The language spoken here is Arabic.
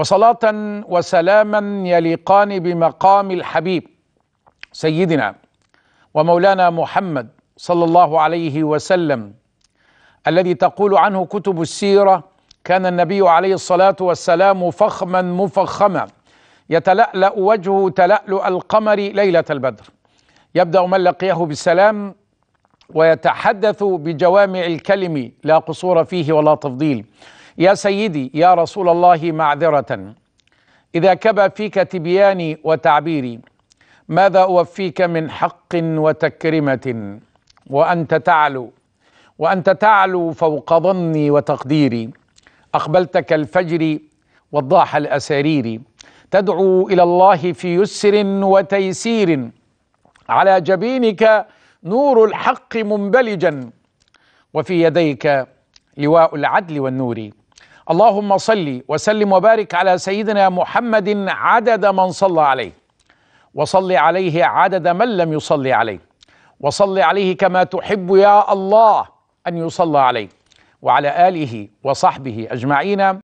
وصلاة وسلاما يليقان بمقام الحبيب سيدنا ومولانا محمد صلى الله عليه وسلم الذي تقول عنه كتب السيرة كان النبي عليه الصلاة والسلام فخما مفخما يتلألأ وجهه تلألؤ القمر ليلة البدر يبدأ من لقيه بالسلام ويتحدث بجوامع الكلم لا قصور فيه ولا تفضيل يا سيدي يا رسول الله معذرة إذا كبى فيك تبياني وتعبيري ماذا أوفيك من حق وتكرمة وأنت تعلو وأنت تعلو فوق ظني وتقديري أقبلت كالفجر وضاح الأسارير تدعو إلى الله في يسر وتيسير على جبينك نور الحق منبلجا وفي يديك لواء العدل والنور اللهم صل وسلم وبارك على سيدنا محمد عدد من صلى عليه وصل عليه عدد من لم يصلي عليه وصل عليه كما تحب يا الله أن يصلى عليه وعلى آله وصحبه أجمعين